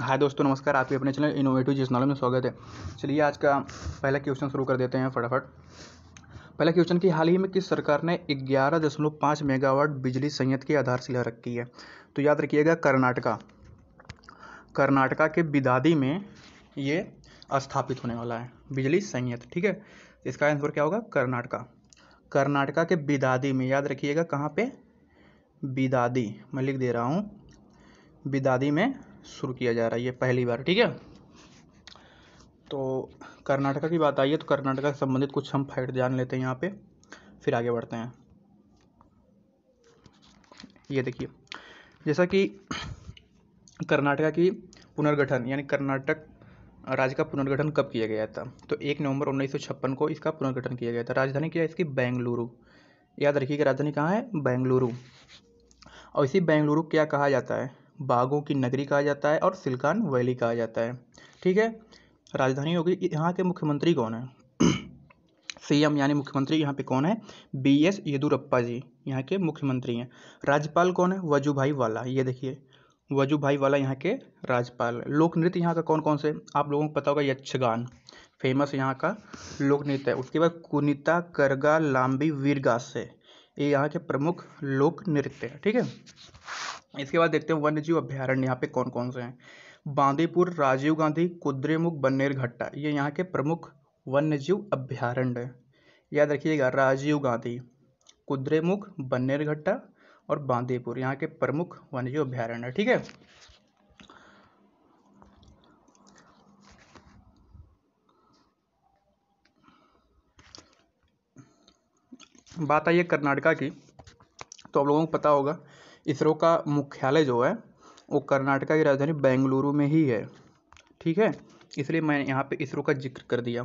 हाय दोस्तों नमस्कार आपके अपने चैनल इनोवेटिव जिस नॉलेज में स्वागत है चलिए आज का पहला क्वेश्चन शुरू कर देते हैं फटाफट पहला क्वेश्चन कि हाल ही में किस सरकार ने ग्यारह दशमलव पाँच मेगावाट बिजली संयंत्र की आधारशिला रखी है तो याद रखिएगा कर्नाटका कर्नाटका के बिदादी में ये स्थापित होने वाला है बिजली संयंत्र ठीक है इसका आंसर क्या होगा कर्नाटका कर्नाटका के बिदादी में याद रखिएगा कहाँ पे बिदादी मैं लिख दे रहा हूँ बिदादी में शुरू किया जा रहा है ये पहली बार ठीक है तो कर्नाटका की बात आई है तो कर्नाटका से संबंधित कुछ हम फैक्ट जान लेते हैं यहाँ पे फिर आगे बढ़ते हैं ये देखिए जैसा कि कर्नाटका की पुनर्गठन यानी कर्नाटक राज्य का पुनर्गठन कब किया गया था तो एक नवंबर उन्नीस को इसका पुनर्गठन किया गया था राजधानी क्या है इसकी बेंगलुरु याद रखिए कि राजधानी कहाँ है बेंगलुरु और इसी बेंगलुरु क्या कहा जाता है बागों की नगरी कहा जाता है और सिल्कान वैली कहा जाता है ठीक है राजधानी होगी यहाँ के मुख्यमंत्री कौन है सी एम यानी मुख्यमंत्री यहाँ पे कौन है बी एस येदुरप्पा जी यहाँ के मुख्यमंत्री हैं राज्यपाल कौन है वजूभाई वाला ये देखिए वजूभाई वाला यहाँ के राज्यपाल लोक नृत्य यहाँ का कौन कौन से आप लोगों को पता होगा यक्षगान फेमस यहाँ का लोक नृत्य है उसके बाद कुनिता करगा लांबी वीरगा से ये यहाँ के प्रमुख लोक नृत्य है ठीक है इसके बाद देखते हैं वन्य जीव अभ्यारण्य यहाँ पे कौन कौन से हैं बांदीपुर राजीव गांधी कुद्रेमुख बन्नेरघट्टा ये यहाँ के प्रमुख वन्य जीव अभ्यारण्य है याद रखिएगा राजीव गांधी कुद्रेमुख बन्नेरघट्टा और बांदीपुर यहाँ के प्रमुख वन्य जीव अभ्यारण्य ठीक है बात आई है कर्नाटका की तो आप लोगों को पता होगा इसरो का मुख्यालय जो है वो कर्नाटका की राजधानी बेंगलुरु में ही है ठीक है इसलिए मैंने यहाँ पे इसरो का जिक्र कर दिया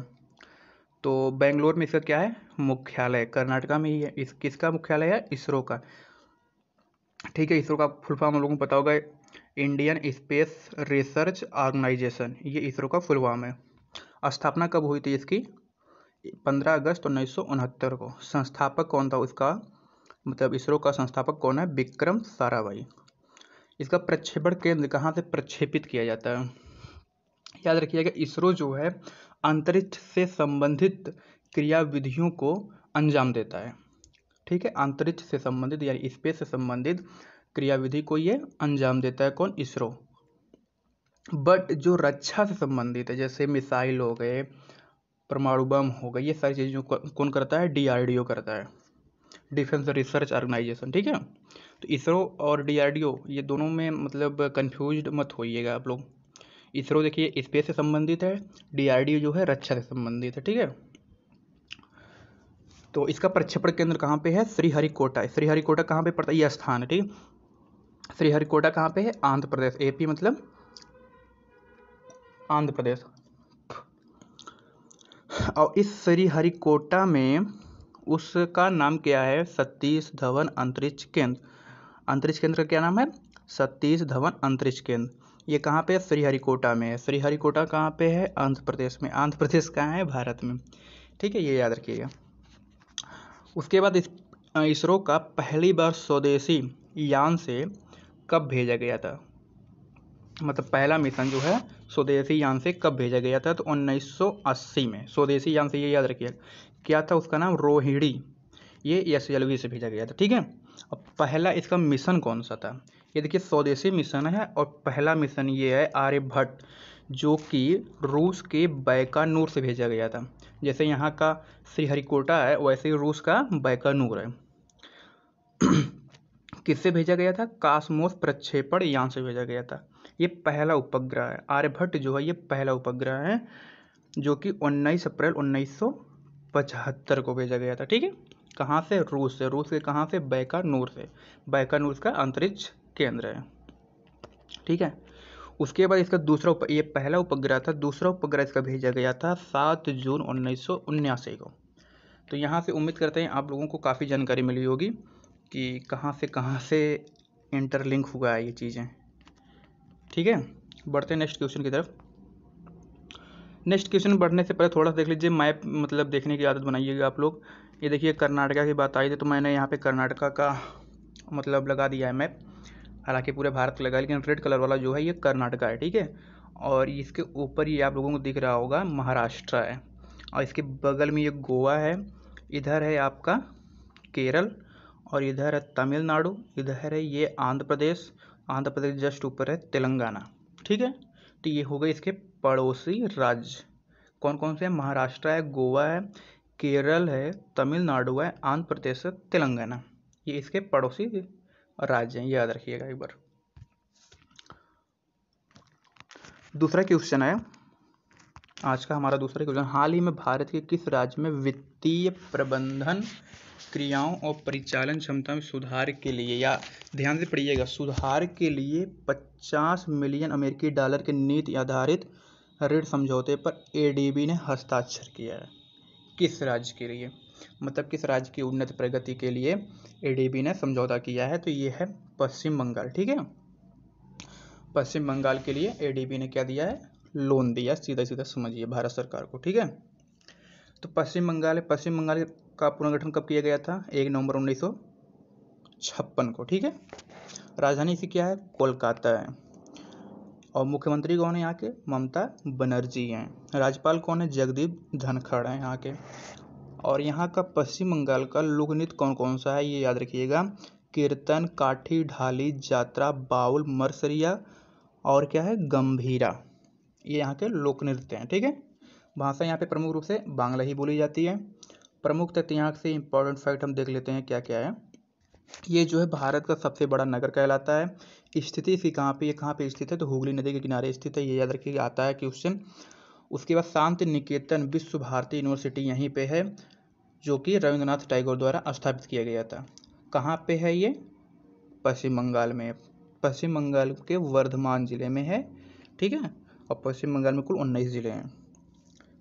तो बेंगलोर में इसका क्या है मुख्यालय कर्नाटका में ही है इस किसका मुख्यालय है इसरो का ठीक है इसरो का फुल फॉर्म हम लोगों को पता होगा इंडियन स्पेस रिसर्च ऑर्गेनाइजेशन ये इसरो का फुल फॉर्म है स्थापना कब हुई थी इसकी पंद्रह अगस्त उन्नीस को संस्थापक कौन था उसका मतलब इसरो का संस्थापक कौन है विक्रम साराभाई इसका प्रक्षेपण केंद्र कहाँ से प्रक्षेपित किया जाता है याद रखिएगा इसरो जो है अंतरिक्ष से संबंधित क्रियाविधियों को अंजाम देता है ठीक है अंतरिक्ष से संबंधित यानी स्पेस से संबंधित क्रियाविधि को ये अंजाम देता है कौन इसरो बट जो रक्षा से संबंधित है जैसे मिसाइल हो गए परमाणु बम हो गए ये सारी चीज़ों को कौन करता है डीआरडीओ करता है डिफेंस रिसर्च ऑर्गेनाइजेशन ठीक है तो इसरो और डीआरडीओ ये दोनों में मतलब कन्फ्यूज मत होइएगा आप लोग इसरो देखिए स्पेस से संबंधित है डीआरडीओ जो है रक्षा से संबंधित है ठीक है तो इसका प्रक्षेपण केंद्र कहाँ पे है श्रीहरिकोटा श्रीहरिकोटा कहाँ पे पड़ता है यह स्थान है ठीक श्रीहरिकोटा कहाँ पे है आंध्र प्रदेश एपी मतलब आंध्र प्रदेश और इस श्रीहरिकोटा में उसका नाम क्या है सतीश धवन अंतरिक्ष केंद्र अंतरिक्ष केंद्र का क्या नाम है सतीश धवन अंतरिक्ष केंद्र ये कहाँ पे है श्रीहरिकोटा में है श्रीहरिकोटा कहाँ पे है आंध्र प्रदेश में आंध्र प्रदेश कहाँ है भारत में ठीक है ये याद रखिएगा उसके बाद इसरो का पहली बार स्वदेशी यान से कब भेजा गया था मतलब पहला मिशन जो है स्वदेशी यान से कब भेजा गया था तो 1980 में स्वदेशी यान से ये याद रखिएगा क्या था उसका नाम रोहिणी ये एस एल से भेजा गया था ठीक है अब पहला इसका मिशन कौन सा था ये देखिए स्वदेशी मिशन है और पहला मिशन ये है आर्यभट्ट जो कि रूस के बैकानूर से भेजा गया था जैसे यहाँ का श्रीहरिकोटा है वैसे ही रूस का बैकानूर है किससे भेजा गया था कासमोस प्रक्षेपण यहाँ से भेजा गया था ये पहला उपग्रह है आर्यभट्ट जो है ये पहला उपग्रह है जो कि 19 अप्रैल उन्नीस सौ पचहत्तर को भेजा गया था ठीक है कहाँ से रूस से रूस के कहाँ से बैकानूर से बैकानूर का अंतरिक्ष केंद्र है ठीक है उसके बाद इसका दूसरा उप, ये पहला उपग्रह था दूसरा उपग्रह इसका भेजा गया था सात जून उन्नीस को तो यहाँ से उम्मीद करते हैं आप लोगों को काफ़ी जानकारी मिली होगी कि कहाँ से कहाँ से इंटरलिंक हुआ है ये चीज़ें ठीक है बढ़ते हैं नेक्स्ट क्वेश्चन की तरफ नेक्स्ट क्वेश्चन बढ़ने से पहले थोड़ा सा देख लीजिए मैप मतलब देखने की आदत बनाइएगा आप लोग ये देखिए कर्नाटका की बात आई थी तो मैंने यहाँ पे कर्नाटका का मतलब लगा दिया है मैप हालांकि पूरे भारत लगा लेकिन रेड कलर वाला जो है ये कर्नाटका है ठीक है और इसके ऊपर ये आप लोगों को दिख रहा होगा महाराष्ट्र है और इसके बगल में ये गोवा है इधर है आपका केरल और इधर है तमिलनाडु इधर है ये आंध्र प्रदेश आंध्र प्रदेश जस्ट ऊपर है तेलंगाना ठीक है तो ये हो गए इसके पड़ोसी राज्य कौन कौन से हैं महाराष्ट्र है गोवा है केरल है तमिलनाडु है आंध्र प्रदेश है तेलंगाना ये इसके पड़ोसी राज्य हैं याद रखिएगा एक बार दूसरा क्वेश्चन है आज का हमारा दूसरा क्वेश्चन हाल ही में भारत के किस राज्य में वित्तीय प्रबंधन क्रियाओं और परिचालन क्षमता में सुधार के लिए या ध्यान से पढ़िएगा सुधार के लिए 50 मिलियन अमेरिकी डॉलर के नीति आधारित ऋण समझौते पर एडीबी ने हस्ताक्षर किया है किस राज्य के लिए मतलब किस राज्य की उन्नत प्रगति के लिए एडीबी ने समझौता किया है तो ये है पश्चिम बंगाल ठीक है पश्चिम बंगाल के लिए एडीबी ने क्या दिया है लोन दिया सीधा सीधा समझिए भारत सरकार को ठीक है तो पश्चिम बंगाल पश्चिम बंगाल का पुनर्गठन कब किया गया था एक नवंबर उन्नीस छप्पन को ठीक है राजधानी से क्या है कोलकाता है और मुख्यमंत्री कौन है यहाँ के ममता बनर्जी हैं राज्यपाल कौन है जगदीप धनखड़ हैं यहाँ के और यहाँ का पश्चिम बंगाल का लोकनृत्य कौन कौन सा है ये याद रखिएगा कीर्तन काठी ढाली जात्रा बाउल मरसरिया और क्या है गंभीरा ये यहाँ के लोक नृत्य हैं ठीक है भाषा यहाँ पे प्रमुख रूप से बांग्ला ही बोली जाती है प्रमुख तथ्य यहाँ से इम्पोर्टेंट फैक्ट हम देख लेते हैं क्या क्या है ये जो है भारत का सबसे बड़ा नगर कहलाता है स्थिति इसकी कहाँ पे ये कहाँ पे स्थित है तो हुगली नदी के किनारे स्थित है ये याद रखिए आता है क्वेश्चन उसके बाद शांति निकेतन विश्व भारती यूनिवर्सिटी यहीं पर है जो कि रविंद्रनाथ टैगोर द्वारा स्थापित किया गया था कहाँ पे है ये पश्चिम बंगाल में पश्चिम बंगाल के वर्धमान ज़िले में है ठीक है और पश्चिम बंगाल में कुल उन्नीस ज़िले हैं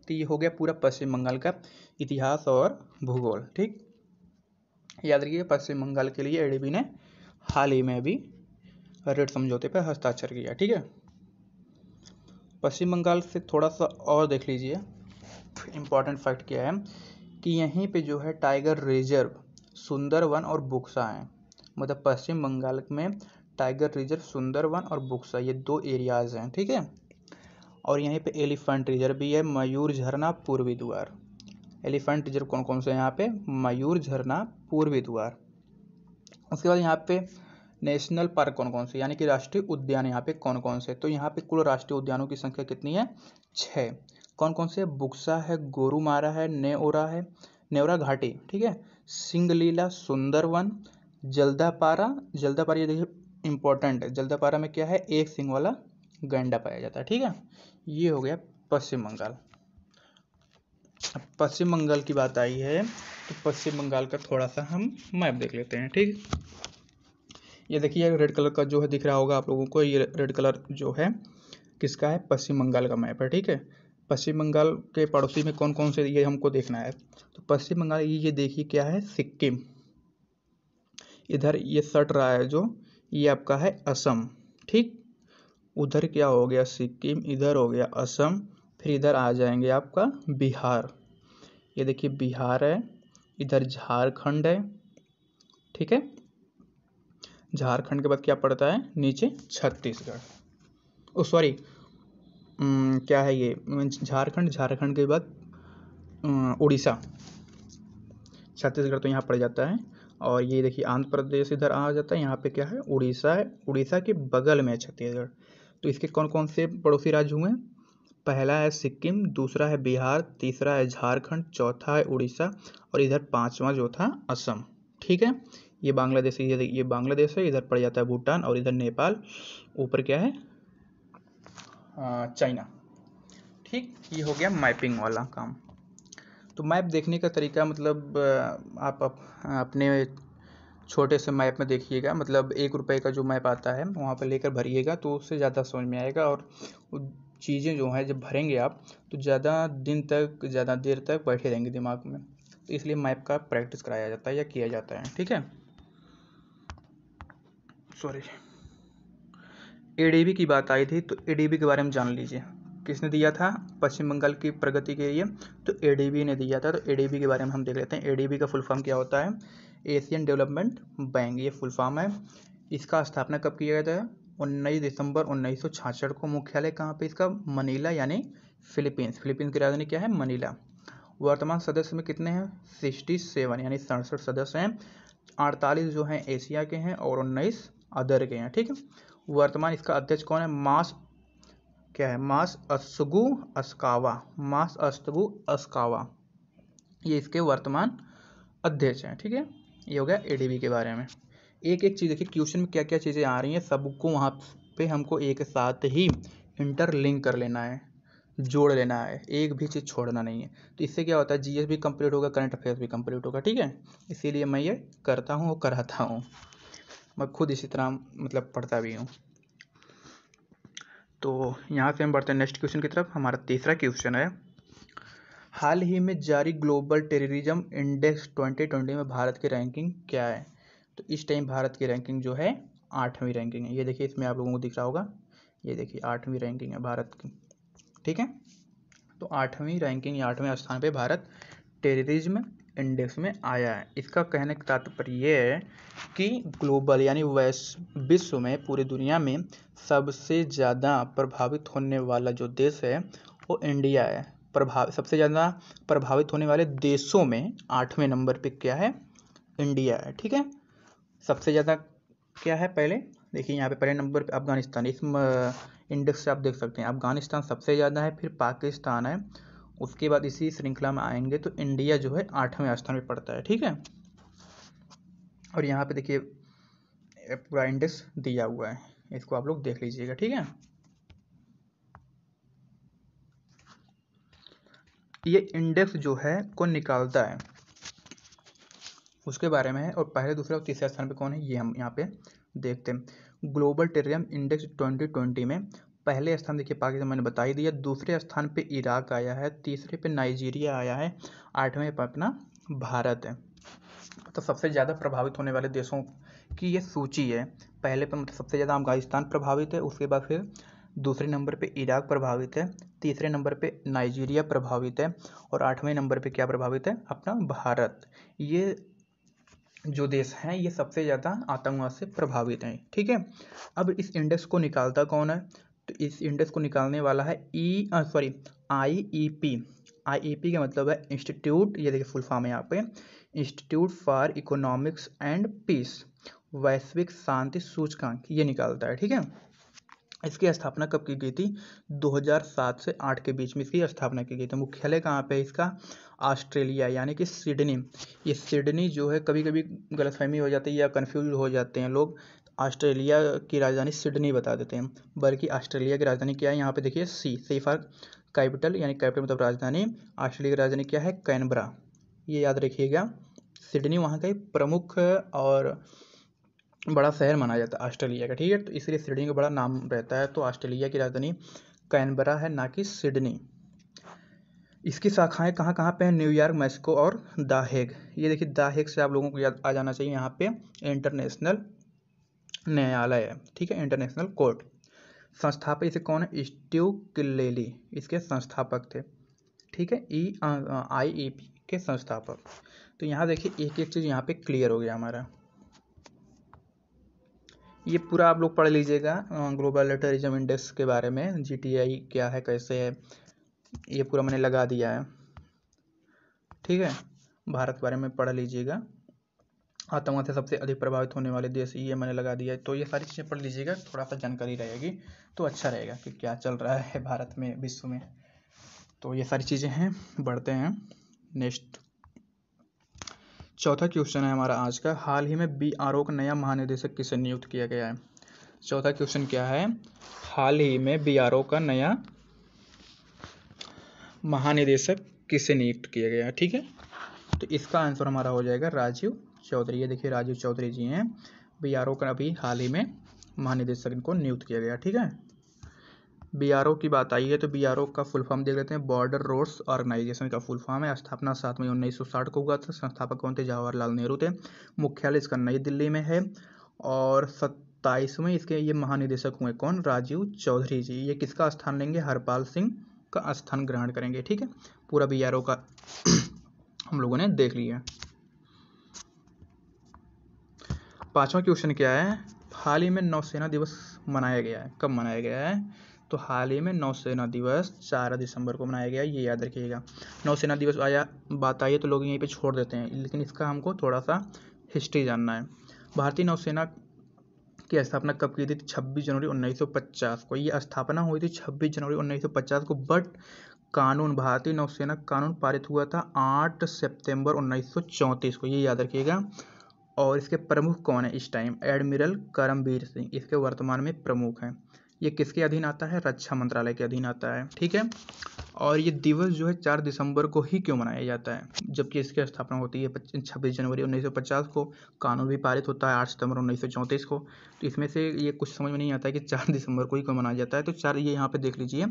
तो ये हो गया पूरा पश्चिम बंगाल का इतिहास और भूगोल ठीक याद रखिए पश्चिम बंगाल के लिए एडीबी ने हाल ही में अभी रेड समझौते पर हस्ताक्षर किया ठीक है पश्चिम बंगाल से थोड़ा सा और देख लीजिए इम्पॉर्टेंट फैक्ट क्या है कि यहीं पे जो है टाइगर रिजर्व सुंदरवन और बुक्सा हैं मतलब पश्चिम बंगाल में टाइगर रिजर्व सुंदरवन और बुक्सा ये दो एरियाज़ हैं ठीक है और यहीं पे एलिफेंट रिजर्व भी है मयूर झरना पूर्वी द्वार एलिफेंट रिजर्व कौन कौन से यहाँ पे मयूर झरना पूर्वी द्वार उसके बाद यहाँ पे नेशनल पार्क कौन कौन से यानी कि राष्ट्रीय उद्यान यहाँ पे कौन कौन से तो यहाँ पे कुल राष्ट्रीय उद्यानों की संख्या कितनी है छः कौन कौन से बुक्सा है गोरूमारा है नेओरा है नेवरा घाटी ठीक है सिंगलीला सुंदरवन जल्दापारा जल्दापारा ये देखिए इंपॉर्टेंट है जल्दापारा में क्या है एक सिंग वाला गैंडा पाया जाता है ठीक है ये हो गया पश्चिम बंगाल अब पश्चिम बंगाल की बात आई है तो पश्चिम बंगाल का थोड़ा सा हम मैप देख लेते हैं ठीक ये देखिए रेड कलर का जो है दिख रहा होगा आप लोगों को ये रेड कलर जो है किसका है पश्चिम बंगाल का मैप है ठीक है पश्चिम बंगाल के पड़ोसी में कौन कौन से ये हमको देखना है तो पश्चिम बंगाल ये ये देखिए क्या है सिक्किम इधर ये सट रहा है जो ये आपका है असम ठीक उधर क्या हो गया सिक्किम इधर हो गया असम फिर इधर आ जाएंगे आपका बिहार ये देखिए बिहार है इधर झारखंड है ठीक है झारखंड के बाद क्या पड़ता है नीचे छत्तीसगढ़ ओ सॉरी क्या है ये झारखंड झारखंड के बाद उड़ीसा छत्तीसगढ़ तो यहाँ पड़ जाता है और ये देखिए आंध्र प्रदेश इधर आ जाता है यहाँ पे क्या है उड़ीसा है उड़ीसा के बगल में छत्तीसगढ़ तो इसके कौन कौन से पड़ोसी राज्य हुए पहला है सिक्किम दूसरा है बिहार तीसरा है झारखंड चौथा है उड़ीसा और इधर पाँचवा जो था असम ठीक है ये बांग्लादेश ये बांग्लादेश है इधर पड़ जाता है भूटान और इधर नेपाल ऊपर क्या है चाइना ठीक ये हो गया मैपिंग वाला काम तो मैप देखने का तरीका मतलब आप, आप अपने छोटे से मैप में देखिएगा मतलब एक रुपये का जो मैप आता है वहाँ पर लेकर भरिएगा तो उससे ज़्यादा समझ में आएगा और चीज़ें जो हैं जब भरेंगे आप तो ज़्यादा दिन तक ज़्यादा देर तक बैठे रहेंगे दिमाग में तो इसलिए मैप का प्रैक्टिस कराया जाता है या किया जाता है ठीक है सॉरी बी की बात आई थी तो बी के बारे में जान लीजिए किसने दिया था पश्चिम बंगाल की प्रगति के लिए तो बी ने दिया था तो बी के बारे में हम देख लेते हैं बी का फुल फॉर्म क्या होता है एशियन डेवलपमेंट बैंक ये फुल फॉर्म है इसका स्थापना कब किया गया था उन्नीस दिसंबर उन्नीस को मुख्यालय कहाँ पे इसका मनीला यानी फिलीपींस फिलीपींस की राजधानी क्या है मनीला वर्तमान सदस्य में कितने हैं सिक्सटी सेवन यानी सड़सठ सदस्य हैं अड़तालीस जो हैं एशिया के हैं और उन्नीस अदर के हैं ठीक है वर्तमान इसका अध्यक्ष कौन है मास क्या है मास अस्गु अस्कावा मास अस्तगु अस्कावा ये इसके वर्तमान अध्यक्ष हैं ठीक है ये हो गया ए के बारे में एक एक चीज़ देखिए क्वेश्चन में क्या क्या चीज़ें आ रही हैं सबको वहाँ पे हमको एक साथ ही इंटरलिंक कर लेना है जोड़ लेना है एक भी चीज़ छोड़ना नहीं है तो इससे क्या होता है जीएस भी कंप्लीट होगा करंट अफेयर्स भी कंप्लीट होगा ठीक है इसीलिए मैं ये करता हूँ और कराता हूँ मैं खुद इसी तरह मतलब पढ़ता भी हूँ तो यहाँ से हम बढ़ते हैं नेक्स्ट क्वेश्चन की तरफ हमारा तीसरा क्वेश्चन है हाल ही में जारी global terrorism index twenty twenty में भारत की रैंकिंग क्या है तो इस टाइम भारत की रैंकिंग जो है आठवीं रैंकिंग है ये देखिए इसमें आप लोगों को दिख रहा होगा ये देखिए आठवीं रैंकिंग है भारत की ठीक है तो आठवीं रैंकिंग या आठवें स्थान पे भारत टेररिज्म इंडेक्स में आया है इसका कहने का तात्पर्य ये है कि ग्लोबल यानी वैश्व विश्व में पूरी दुनिया में सबसे ज़्यादा प्रभावित होने वाला जो देश है वो इंडिया है प्रभाव सबसे ज़्यादा प्रभावित होने वाले देशों में आठवें नंबर पे क्या है इंडिया है ठीक है सबसे ज़्यादा क्या है पहले देखिए यहाँ पे पहले नंबर पे अफगानिस्तान इस इंडेक्स से आप देख सकते हैं अफगानिस्तान सबसे ज़्यादा है फिर पाकिस्तान है उसके बाद इसी श्रृंखला में आएंगे तो इंडिया जो है आठवें स्थान पर पड़ता है ठीक है और यहाँ पे देखिए पूरा इंडेक्स दिया हुआ है इसको आप लोग देख लीजिएगा ठीक है ये इंडेक्स जो है को निकालता है उसके बारे में है और पहले दूसरे और तीसरे स्थान पे कौन है ये हम यहाँ पे देखते हैं ग्लोबल टेरियम इंडेक्स 2020 में पहले स्थान देखिए पाकिस्तान तो मैंने बता ही दिया दूसरे स्थान पे इराक आया है तीसरे पे नाइजीरिया आया है आठवें पर अपना भारत है तो सबसे ज़्यादा प्रभावित होने वाले देशों की ये सूची है पहले पर मतलब सबसे ज़्यादा अफगानिस्तान प्रभावित है उसके बाद फिर दूसरे नंबर पे इराक़ प्रभावित है तीसरे नंबर पे नाइजीरिया प्रभावित है और आठवें नंबर पे क्या प्रभावित है अपना भारत ये जो देश हैं ये सबसे ज़्यादा आतंकवाद से प्रभावित हैं ठीक है अब इस इंडेक्स को निकालता कौन है तो इस इंडेक्स को निकालने वाला है E sorry I E P I E P का मतलब है इंस्टीट्यूट ये देखिए फुल फॉर्म है यहाँ पे Institute for Economics and Peace वैश्विक शांति सूचकांक ये निकालता है ठीक है इसकी स्थापना कब की गई थी 2007 से 8 के बीच में इसकी स्थापना की गई थी मुख्यालय कहाँ पे है इसका ऑस्ट्रेलिया यानी कि सिडनी ये सिडनी जो है कभी कभी गलतफहमी हो जाती है या कन्फ्यूज हो जाते हैं लोग ऑस्ट्रेलिया की राजधानी सिडनी बता देते हैं बल्कि ऑस्ट्रेलिया की राजधानी क्या है यहाँ पे देखिए सी सी फॉर कैपिटल यानी कैपिटल मतलब राजधानी ऑस्ट्रेलिया की राजधानी क्या है कैनबरा ये याद रखिएगा सिडनी वहाँ का एक प्रमुख और बड़ा शहर माना जाता है ऑस्ट्रेलिया का ठीक है तो इसलिए सिडनी का बड़ा नाम रहता है तो ऑस्ट्रेलिया की राजधानी कैनबरा है ना कि सिडनी इसकी शाखाएं कहाँ कहाँ पे हैं न्यूयॉर्क मैक्सिको और दाहेग ये देखिए दाहेग से आप लोगों को याद आ जाना चाहिए यहाँ पे इंटरनेशनल न्यायालय है ठीक है इंटरनेशनल कोर्ट संस्थापक इसे कौन है स्टीव किलेली इसके संस्थापक थे ठीक है ई आई ई पी के संस्थापक तो यहाँ देखिए एक एक चीज़ यहाँ पे क्लियर हो गया हमारा ये पूरा आप लोग पढ़ लीजिएगा ग्लोबल टूरिज्म इंडेक्स के बारे में जी क्या है कैसे है ये पूरा मैंने लगा दिया है ठीक है भारत के बारे में पढ़ लीजिएगा आतंकवाद से सबसे अधिक प्रभावित होने वाले देश ये मैंने लगा दिया है तो ये सारी चीज़ें पढ़ लीजिएगा थोड़ा सा जानकारी रहेगी तो अच्छा रहेगा कि क्या चल रहा है भारत में विश्व में तो ये सारी चीज़ें हैं बढ़ते हैं नेक्स्ट चौथा क्वेश्चन है हमारा आज का हाल ही में बी आर ओ का नया महानिदेशक किसे नियुक्त किया गया है चौथा क्वेश्चन क्या है हाल ही में बी आर ओ का नया महानिदेशक किसे नियुक्त किया गया है ठीक है तो इसका आंसर हमारा हो जाएगा राजीव चौधरी ये देखिए राजीव चौधरी जी हैं बी आर ओ का अभी हाल ही में महानिदेशक इनको नियुक्त किया गया ठीक है बी आर ओ की बात आई है तो बी आर ओ का फुल फॉर्म देख लेते हैं बॉर्डर रोड्स ऑर्गेनाइजेशन का फुल फॉर्म है स्थापना सात मई उन्नीस सौ साठ को हुआ था संस्थापक कौन थे जवाहरलाल नेहरू थे मुख्यालय इसका नई दिल्ली में है और सत्ताईसवें इसके ये महानिदेशक हुए कौन राजीव चौधरी जी ये किसका स्थान लेंगे हरपाल सिंह का स्थान ग्रहण करेंगे ठीक है पूरा बी आर ओ का हम लोगों ने देख लिया पांचवा क्वेश्चन क्या है हाल ही में नौसेना दिवस मनाया गया है कब मनाया गया है तो हाल ही में नौसेना दिवस चार दिसंबर को मनाया गया ये याद रखिएगा नौसेना दिवस आया बात आई है तो लोग यहीं पे छोड़ देते हैं लेकिन इसका हमको थोड़ा सा हिस्ट्री जानना है भारतीय नौसेना की स्थापना कब की थी छब्बीस जनवरी उन्नीस को ये स्थापना हुई थी छब्बीस जनवरी उन्नीस को बट कानून भारतीय नौसेना कानून पारित हुआ था आठ सितंबर उन्नीस को ये याद रखिएगा और इसके प्रमुख कौन है इस टाइम एडमिरल करमवीर सिंह इसके वर्तमान में प्रमुख हैं ये किसके अधीन आता है रक्षा मंत्रालय के अधीन आता है ठीक है और ये दिवस जो है चार दिसंबर को ही क्यों मनाया जाता है जबकि इसकी स्थापना होती है छब्बीस जनवरी 1950 को कानून भी पारित होता है आठ सितंबर उन्नीस को तो इसमें से ये कुछ समझ में नहीं आता है कि चार दिसंबर को ही क्यों मनाया जाता है तो चार ये यहाँ पर देख लीजिए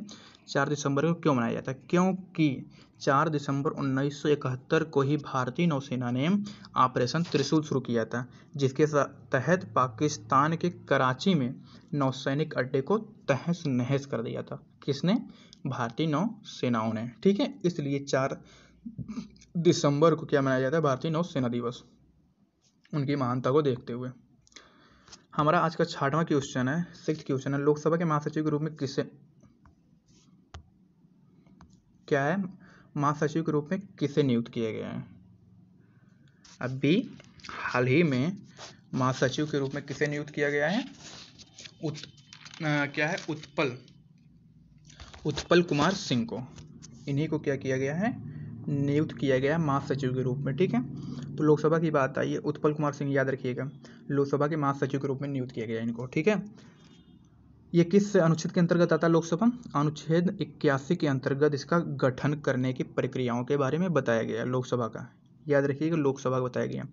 चार दिसंबर को क्यों मनाया जाता है क्योंकि चार दिसंबर उन्नीस सौ इकहत्तर को ही भारतीय नौसेना ने ऑपरेशन त्रिशूल शुरू किया था जिसके तहत पाकिस्तान के कराची में नौसैनिक अड्डे को तहस नहस कर दिया था किसने भारतीय नौसेनाओं ने ठीक है इसलिए 4 दिसंबर को क्या मनाया जाता है भारतीय नौसेना दिवस उनकी महानता को देखते हुए हमारा आज का छठवां क्वेश्चन है सिक्स क्वेश्चन है लोकसभा के महासचिव के रूप में किसे क्या है महासचिव के रूप में किसे नियुक्त किया गया है अभी हाल ही में महासचिव के रूप में किसे नियुक्त किया गया है उत आ, क्या है उत्पल उत्पल कुमार सिंह को इन्हीं को क्या किया गया है नियुक्त किया गया महासचिव के रूप में ठीक है तो लोकसभा की बात आई है उत्पल कुमार सिंह याद रखिएगा लोकसभा के महासचिव के रूप में नियुक्त किया गया इनको ठीक है ये किस अनुच्छेद के अंतर्गत आता है लोकसभा अनुच्छेद इक्यासी के अंतर्गत इसका गठन करने की प्रक्रियाओं के बारे में बताया गया है लोकसभा का याद रखिएगा लोकसभा का बताया गया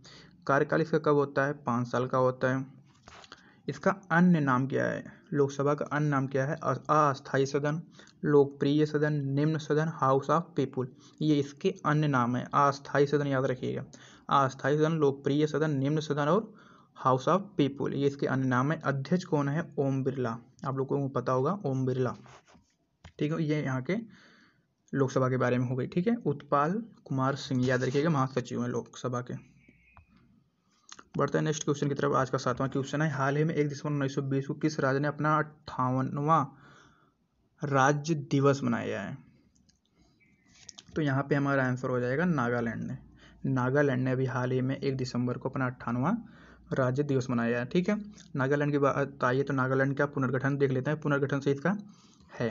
कार्यकाल इसका कब होता है पाँच साल का होता है इसका अन्य नाम क्या है लोकसभा का अन्य नाम क्या है अस्थायी सदन लोकप्रिय सदन निम्न सदन हाउस ऑफ पीपुल ये इसके अन्य नाम है अस्थायी सदन याद रखिएगा अस्थायी सदन लोकप्रिय सदन निम्न सदन और हाउस ऑफ पीपुल ये इसके अन्य नाम है अध्यक्ष कौन है ओम बिरला आप लोगों को पता होगा ओम बिरला ठीक है ये यहाँ के लोकसभा के बारे में हो गई ठीक है उत्पाल कुमार सिंह याद रखिएगा महासचिव हैं लोकसभा के बढ़ते हैं नेक्स्ट क्वेश्चन की तरफ आज का सातवां क्वेश्चन है हाल ही में एक दिसंबर उन्नीस को किस राज्य ने अपना अट्ठावनवा राज्य दिवस मनाया है तो यहाँ पे हमारा आंसर हो जाएगा नागालैंड ने नागालैंड ने अभी हाल ही में एक दिसंबर को अपना अट्ठानवा राज्य दिवस मनाया है ठीक है नागालैंड की बात आइए तो नागालैंड का पुनर्गठन देख लेते हैं पुनर्गठन से इसका है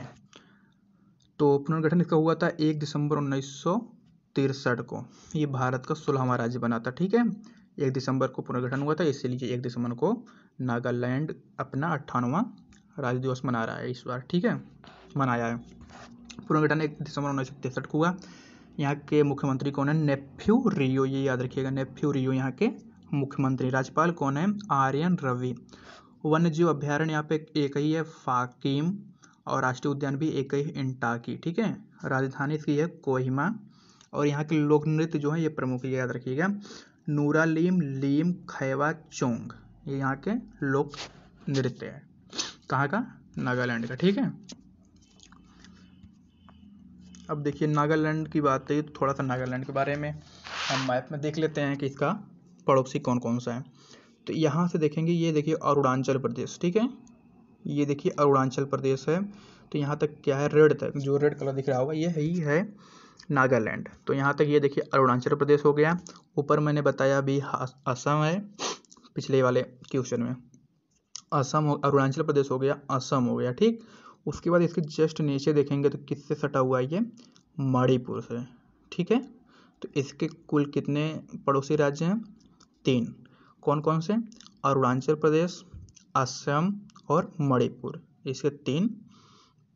तो पुनर्गठन इसका हुआ था एक दिसंबर उन्नीस तिरसठ को ये भारत का सोलहवा राज्य बना था ठीक है एक दिसंबर को पुनर्गठन हुआ था इसीलिए एक दिसंबर को नागालैंड अपना अट्ठानवा राज्य दिवस मना रहा है इस बार ठीक है मनाया है पुनर्गठन एक दिसंबर उन्नीस सौ तिरसठ को हुआ यहाँ के मुख्यमंत्री कौन है नेफ्यू रियो ये याद रखिएगा नेफ्यू रियो यहाँ के मुख्यमंत्री राज्यपाल कौन है आर एन रवि वन्य जीव अभ्यारण्य यहाँ पे एक ही है फाकिम और राष्ट्रीय उद्यान भी एक ही इंटाकी ठीक है राजधानी इसकी है कोहिमा और यहाँ के लोक नृत्य जो है ये प्रमुख याद रखिएगा नूरा लीम खैवा चोंग ये यहाँ के लोक नृत्य है कहाँ का नागालैंड का ठीक है अब देखिए नागालैंड की बात है तो थोड़ा सा नागालैंड के बारे में हम मैप में देख लेते हैं कि इसका पड़ोसी कौन कौन सा है तो यहाँ से देखेंगे ये देखिए अरुणाचल प्रदेश ठीक है ये देखिए अरुणाचल प्रदेश है तो यहाँ तक क्या है रेड तक जो रेड कलर दिख रहा होगा ये ही है नागालैंड तो यहाँ तक ये देखिए अरुणाचल प्रदेश हो गया ऊपर मैंने बताया अभी असम है पिछले वाले क्वेश्चन में असम अरुणाचल प्रदेश हो गया असम हो गया ठीक उसके बाद इसके जस्ट नीचे देखेंगे तो किससे सटा हुआ है ये मणिपुर से ठीक है तो इसके कुल कितने पड़ोसी राज्य हैं तीन कौन कौन से अरुणाचल प्रदेश असम और मणिपुर इसके तीन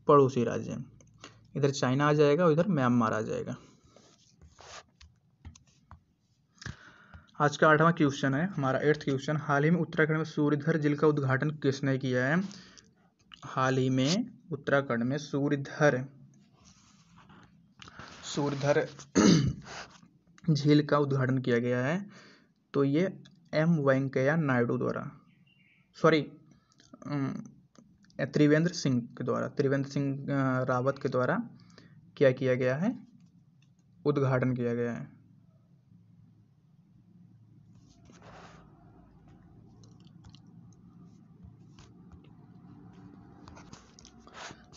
पड़ोसी राज्य हैं इधर चाइना आ जाएगा और इधर म्यांमार आ जाएगा आज का आठवां क्वेश्चन है हमारा एट्थ क्वेश्चन हाल ही में उत्तराखंड में सूर्यधर झील का उद्घाटन किसने किया है हाल ही में उत्तराखंड में सूर्यधर सूर्यधर झील का उद्घाटन किया गया है तो ये एम वेंकैया नायडू द्वारा सॉरी त्रिवेंद्र सिंह के द्वारा त्रिवेंद्र सिंह रावत के द्वारा क्या किया गया है उद्घाटन किया गया है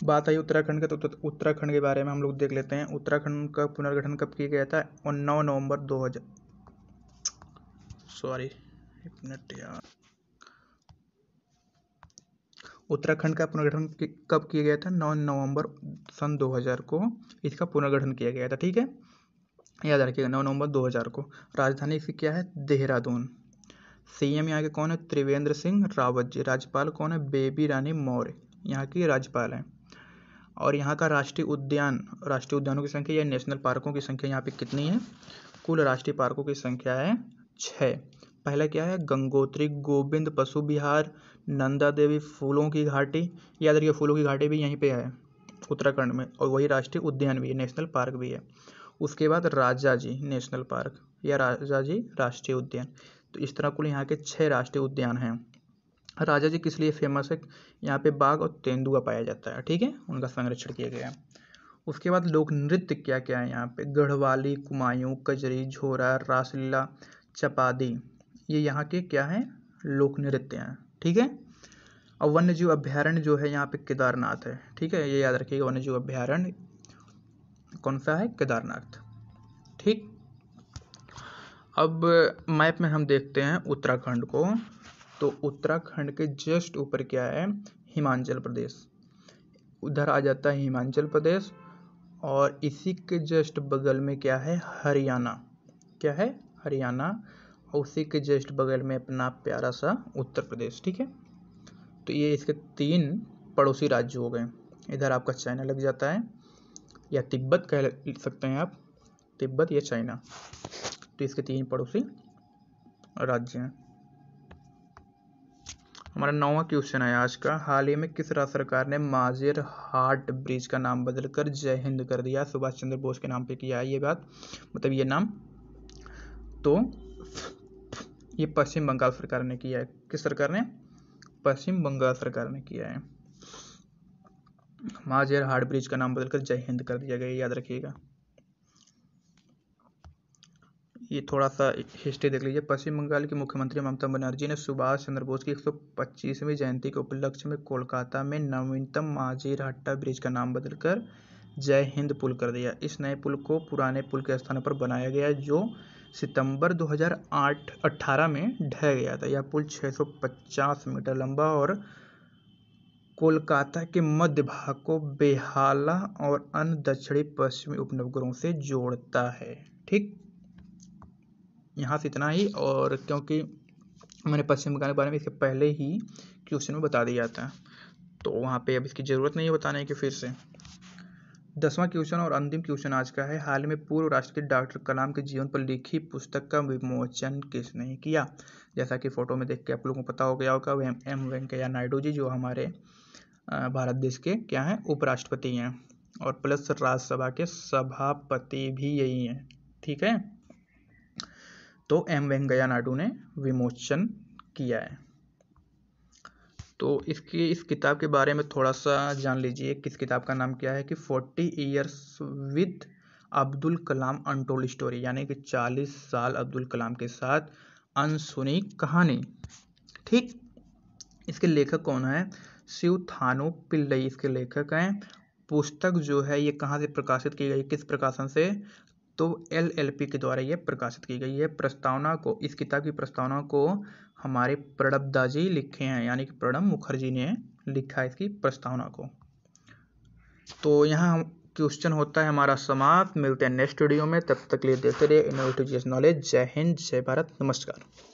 बात आई उत्तराखंड के तो, तो उत्तराखंड के बारे में हम लोग देख लेते हैं उत्तराखंड का पुनर्गठन कब किया गया था 9 नौ नवंबर सॉरी एक मिनट यार उत्तराखंड का पुनर्गठन कब किया गया था नौ नवंबर सन 2000 को इसका पुनर्गठन किया गया था ठीक है याद रखिएगा नौ नवंबर 2000 को राजधानी इसकी क्या है देहरादून सीएम यहाँ के कौन है त्रिवेंद्र सिंह रावत जी राज्यपाल कौन है बेबी रानी मौर्य यहाँ की राज्यपाल हैं और यहाँ का राष्ट्रीय उद्यान राष्ट्रीय उद्यानों की संख्या या नेशनल पार्कों की संख्या यहाँ पे कितनी है कुल राष्ट्रीय पार्कों की संख्या है छः पहला क्या है गंगोत्री गोविंद पशु विहार नंदा देवी फूलों की घाटी याद रखिए फूलों की घाटी भी यहीं पे है उत्तराखंड में और वही राष्ट्रीय उद्यान भी है नेशनल पार्क भी है उसके बाद राजा जी नेशनल पार्क या राजा जी राष्ट्रीय उद्यान तो इस तरह कुल यहाँ के छः राष्ट्रीय उद्यान हैं राजा जी किस लिए फेमस है यहाँ पे बाघ और तेंदुआ पाया जाता है ठीक है उनका संरक्षण किया गया है उसके बाद लोक नृत्य क्या क्या है यहाँ पे गढ़वाली कुमायूं कजरी झोरा रासलीला चपादी ये यहाँ के क्या हैं लोक नृत्य हैं ठीक है और वन्य जीव अभ्यारण्य जो है यहाँ पे केदारनाथ है ठीक है ये याद रखिएगा वन्य जीव अभ्यारण्य कौन सा है केदारनाथ ठीक अब मैप में हम देखते हैं उत्तराखंड को तो उत्तराखंड के जस्ट ऊपर क्या है हिमाचल प्रदेश उधर आ जाता है हिमाचल प्रदेश और इसी के जस्ट बगल में क्या है हरियाणा क्या है हरियाणा और उसी के जस्ट बगल में अपना प्यारा सा उत्तर प्रदेश ठीक है तो ये इसके तीन पड़ोसी राज्य हो गए इधर आपका चाइना लग जाता है या तिब्बत कह सकते हैं आप तिब्बत या चाइना तो इसके तीन पड़ोसी राज्य हैं हमारा नौवा क्वेश्चन है आज का हाल ही में किस राज्य सरकार ने माजिर हार्ट ब्रिज का नाम बदलकर जय हिंद कर दिया सुभाष चंद्र बोस के नाम पे किया है ये बात मतलब ये नाम तो ये पश्चिम बंगाल सरकार ने किया है किस सरकार ने पश्चिम बंगाल सरकार ने किया है माजेर हार्ड ब्रिज का नाम बदलकर जय हिंद कर दिया गया याद रखिएगा ये थोड़ा सा हिस्ट्री देख लीजिए पश्चिम बंगाल की मुख्यमंत्री ममता बनर्जी ने सुभाष चंद्र बोस की 125वीं जयंती के उपलक्ष्य में कोलकाता में नवीनतम माझेर हट्टा ब्रिज का नाम बदलकर जय हिंद पुल कर दिया इस नए पुल को पुराने पुल के स्थान पर बनाया गया जो सितंबर 2008 अट्ठारह में ढह गया था यह पुल 650 मीटर लंबा और कोलकाता के मध्य भाग को बेहाला और अन्य दक्षिणी पश्चिमी उपनगरों से जोड़ता है ठीक यहाँ से इतना ही और क्योंकि मैंने पश्चिम बंगाल के बारे में इसके पहले ही क्वेश्चन में बता दिया था तो वहाँ पे अब इसकी ज़रूरत नहीं है बताने की फिर से दसवां क्वेश्चन और अंतिम क्वेश्चन आज का है हाल में पूर्व राष्ट्रपति डॉक्टर कलाम के जीवन पर लिखी पुस्तक का विमोचन किसने किया जैसा कि फ़ोटो में देख के आप लोगों को पता हो गया होगा वे एम वेंकैया नायडू जी जो हमारे भारत देश के क्या हैं उपराष्ट्रपति हैं और प्लस राज्यसभा के सभापति भी यही हैं ठीक है तो एम वेंकैया नायडू ने विमोचन किया है तो इसकी इस किताब के बारे में थोड़ा सा जान लीजिए किस किताब का नाम क्या है कि forty years with Abdul Kalam untold story यानी कि चालीस साल अब्दुल कलाम के साथ अनसुनी कहानी ठीक इसके लेखक कौन है शिव थानु पिल्लई इसके लेखक हैं पुस्तक जो है ये कहाँ से प्रकाशित की गई किस प्रकाशन से तो एल एल पी के द्वारा ये प्रकाशित की गई है प्रस्तावना को इस किताब की प्रस्तावना को हमारे प्रणब दाजी लिखे हैं यानी कि प्रणब मुखर्जी ने लिखा है इसकी प्रस्तावना को तो यहाँ क्वेश्चन होता है हमारा समाप्त मिलते हैं नेक्स्ट वीडियो में तब तक लिए देखते रहे इनोवेटिव नॉलेज जय हिंद जय भारत नमस्कार